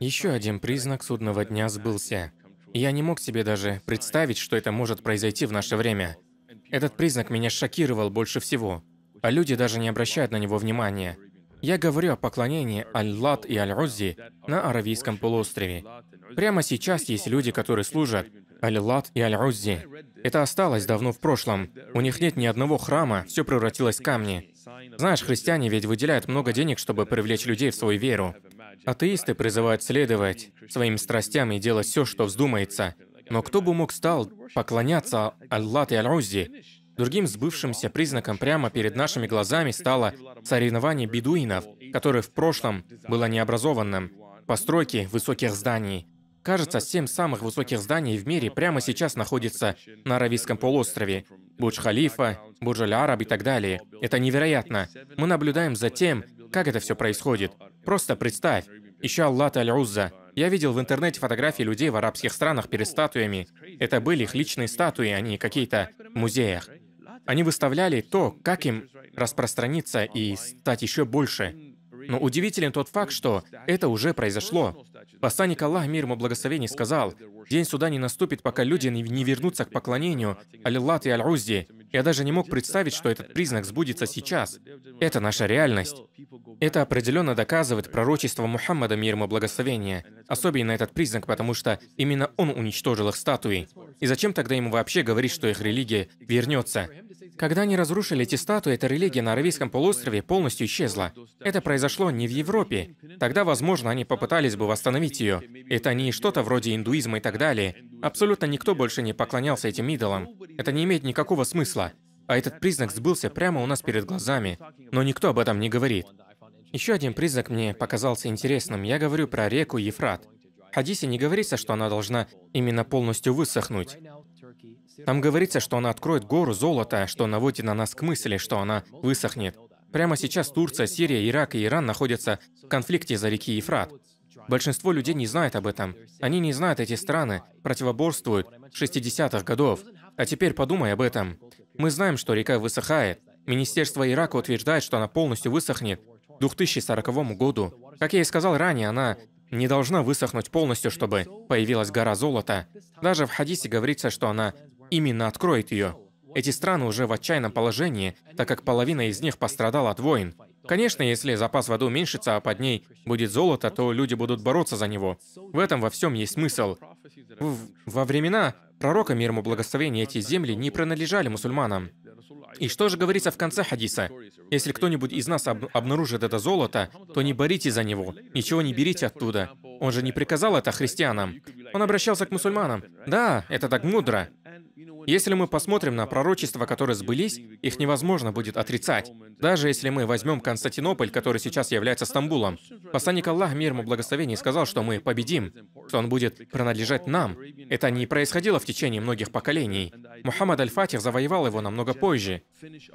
Еще один признак судного дня сбылся. Я не мог себе даже представить, что это может произойти в наше время. Этот признак меня шокировал больше всего, а люди даже не обращают на него внимания. Я говорю о поклонении Аль-Лат и Аль-Роззи на Аравийском полуострове. Прямо сейчас есть люди, которые служат Аль-Лат и Аль-Роззи. Это осталось давно в прошлом. У них нет ни одного храма, все превратилось в камни. Знаешь, христиане ведь выделяют много денег, чтобы привлечь людей в свою веру. Атеисты призывают следовать своим страстям и делать все, что вздумается. Но кто бы мог стал поклоняться Аллат и аль рузи Другим сбывшимся признаком прямо перед нашими глазами стало соревнование бедуинов, которое в прошлом было необразованным, постройки высоких зданий. Кажется, семь самых высоких зданий в мире прямо сейчас находятся на Аравийском полуострове. Бурдж-Халифа, Бурдж-Аль-Араб и так далее. Это невероятно. Мы наблюдаем за тем, как это все происходит. Просто представь, еще Аллат Аль-Узза. Я видел в интернете фотографии людей в арабских странах перед статуями. Это были их личные статуи, а не какие-то в музеях. Они выставляли то, как им распространиться и стать еще больше. Но удивителен тот факт, что это уже произошло. Посланник Аллах, мир ему благословений, сказал, «День суда не наступит, пока люди не вернутся к поклонению Аллат и Аль-Узди, я даже не мог представить, что этот признак сбудется сейчас. Это наша реальность. Это определенно доказывает пророчество Мухаммада, мир ему благословение. Особенно этот признак, потому что именно он уничтожил их статуи. И зачем тогда ему вообще говорить, что их религия вернется? Когда они разрушили эти статуи, эта религия на Аравийском полуострове полностью исчезла. Это произошло не в Европе. Тогда, возможно, они попытались бы восстановить ее. Это не что-то вроде индуизма и так далее. Абсолютно никто больше не поклонялся этим идолам. Это не имеет никакого смысла. А этот признак сбылся прямо у нас перед глазами, но никто об этом не говорит. Еще один признак мне показался интересным. Я говорю про реку Ефрат. В хадисе не говорится, что она должна именно полностью высохнуть. Там говорится, что она откроет гору золота, что наводит на нас к мысли, что она высохнет. Прямо сейчас Турция, Сирия, Ирак и Иран находятся в конфликте за реки Ефрат. Большинство людей не знает об этом. Они не знают эти страны, противоборствуют 60-х годов. А теперь подумай об этом. Мы знаем, что река высыхает. Министерство Ирака утверждает, что она полностью высохнет к 2040 году. Как я и сказал ранее, она не должна высохнуть полностью, чтобы появилась гора золота. Даже в хадисе говорится, что она именно откроет ее. Эти страны уже в отчаянном положении, так как половина из них пострадала от войн. Конечно, если запас воды уменьшится, а под ней будет золото, то люди будут бороться за него. В этом во всем есть смысл. В... Во времена пророка, мир ему благословения, эти земли не принадлежали мусульманам. И что же говорится в конце хадиса? Если кто-нибудь из нас об обнаружит это золото, то не боритесь за него, ничего не берите оттуда. Он же не приказал это христианам. Он обращался к мусульманам. Да, это так мудро. Если мы посмотрим на пророчества, которые сбылись, их невозможно будет отрицать. Даже если мы возьмем Константинополь, который сейчас является Стамбулом. Посланник Аллах, мир ему благословение сказал, что мы победим, что он будет принадлежать нам. Это не происходило в течение многих поколений. Мухаммад Аль-Фатих завоевал его намного позже.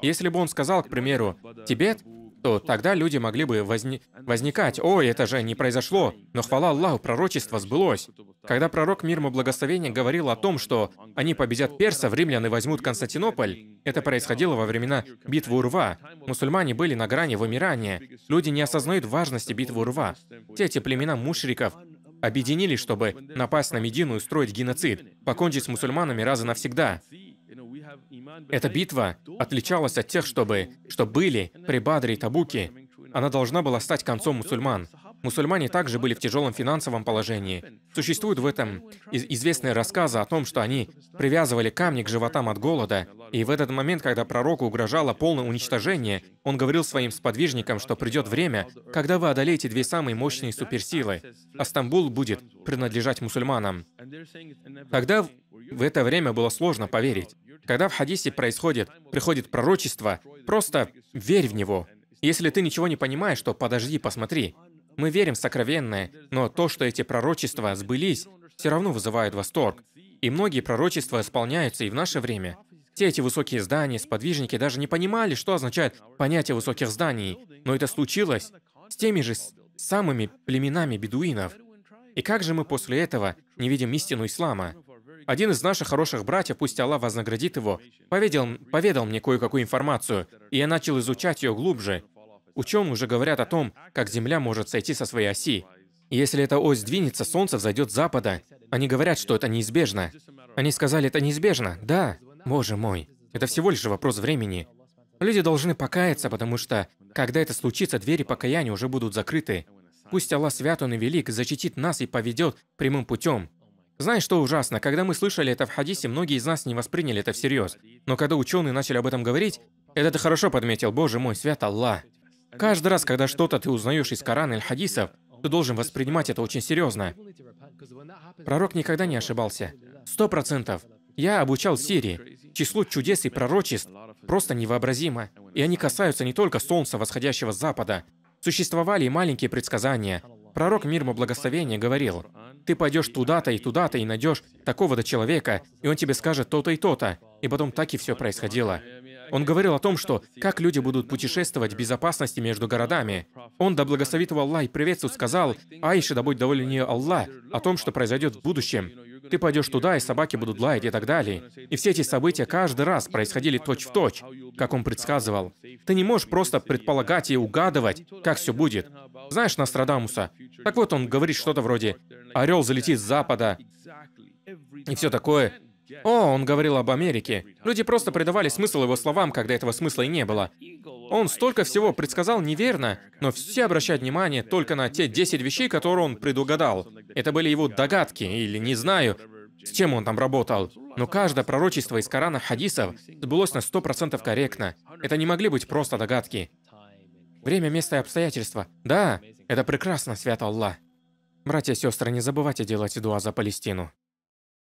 Если бы он сказал, к примеру, «Тибет», то тогда люди могли бы возни... возникать, «Ой, это же не произошло!» Но хвала Аллаху, пророчество сбылось. Когда пророк мир ему благословения говорил о том, что они победят персов, римлян возьмут Константинополь, это происходило во времена битвы Урва. Мусульмане были на грани вымирания. Люди не осознают важности битвы Урва. Те эти племена мушриков объединились, чтобы напасть на Медину и устроить геноцид, покончить с мусульманами раз и навсегда. Эта битва отличалась от тех, чтобы, что были при Бадре и Табуке. Она должна была стать концом мусульман. Мусульмане также были в тяжелом финансовом положении. Существуют в этом известные рассказы о том, что они привязывали камни к животам от голода, и в этот момент, когда пророку угрожало полное уничтожение, он говорил своим сподвижникам, что придет время, когда вы одолеете две самые мощные суперсилы, а Стамбул будет принадлежать мусульманам. Тогда в это время было сложно поверить. Когда в хадисе происходит, приходит пророчество, просто верь в него. Если ты ничего не понимаешь, то подожди, посмотри. Мы верим в сокровенное, но то, что эти пророчества сбылись, все равно вызывает восторг. И многие пророчества исполняются и в наше время. Все эти высокие здания, сподвижники даже не понимали, что означает понятие высоких зданий, но это случилось с теми же самыми племенами бедуинов. И как же мы после этого не видим истину ислама? Один из наших хороших братьев, пусть Аллах вознаградит его, поведал, поведал мне кое-какую информацию, и я начал изучать ее глубже, Ученые уже говорят о том, как Земля может сойти со своей оси. Если эта ось двинется, Солнце взойдет с запада. Они говорят, что это неизбежно. Они сказали, это неизбежно. Да. Боже мой. Это всего лишь вопрос времени. Люди должны покаяться, потому что, когда это случится, двери покаяния уже будут закрыты. Пусть Аллах свят, Он и велик, защитит нас и поведет прямым путем. Знаешь, что ужасно? Когда мы слышали это в хадисе, многие из нас не восприняли это всерьез. Но когда ученые начали об этом говорить, это ты хорошо подметил, Боже мой, свят Аллах. Каждый раз, когда что-то ты узнаешь из Корана или хадисов, ты должен воспринимать это очень серьезно. Пророк никогда не ошибался. Сто процентов. Я обучал Сирии. Число чудес и пророчеств просто невообразимо. И они касаются не только солнца, восходящего с запада. Существовали и маленькие предсказания. Пророк мир ему благословения говорил, «Ты пойдешь туда-то и туда-то и найдешь такого-то человека, и он тебе скажет то-то и то-то». И потом так и все происходило. Он говорил о том, что как люди будут путешествовать в безопасности между городами. Он, да благословит его Аллах и приветствует, сказал, «Аиша, да будь доволен ее Аллах», о том, что произойдет в будущем. Ты пойдешь туда, и собаки будут лаять и так далее. И все эти события каждый раз происходили точь-в-точь, точь, как он предсказывал. Ты не можешь просто предполагать и угадывать, как все будет. Знаешь Нострадамуса? Так вот, он говорит что-то вроде «Орел залетит с запада», и все такое. О, он говорил об Америке. Люди просто придавали смысл его словам, когда этого смысла и не было. Он столько всего предсказал неверно, но все обращают внимание только на те 10 вещей, которые он предугадал. Это были его догадки, или не знаю, с чем он там работал. Но каждое пророчество из Корана хадисов сбылось на 100% корректно. Это не могли быть просто догадки. Время, место и обстоятельства. Да, это прекрасно, свят Аллах. Братья и сестры, не забывайте делать дуа за Палестину.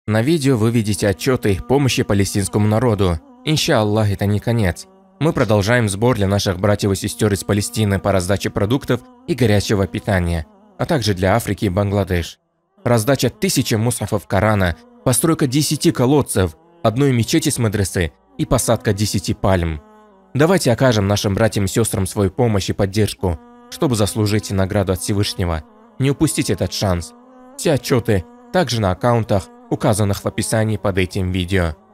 На видео вы видите отчеты помощи палестинскому народу. Иншаллах, это не конец. Мы продолжаем сбор для наших братьев и сестер из Палестины по раздаче продуктов и горячего питания, а также для Африки и Бангладеш. Раздача тысячи мусафов Корана, постройка 10 колодцев, одной мечети с мадресе и посадка 10 пальм. Давайте окажем нашим братьям и сестрам свою помощь и поддержку, чтобы заслужить награду от Всевышнего. Не упустите этот шанс. Все отчеты также на аккаунтах указанных в описании под этим видео.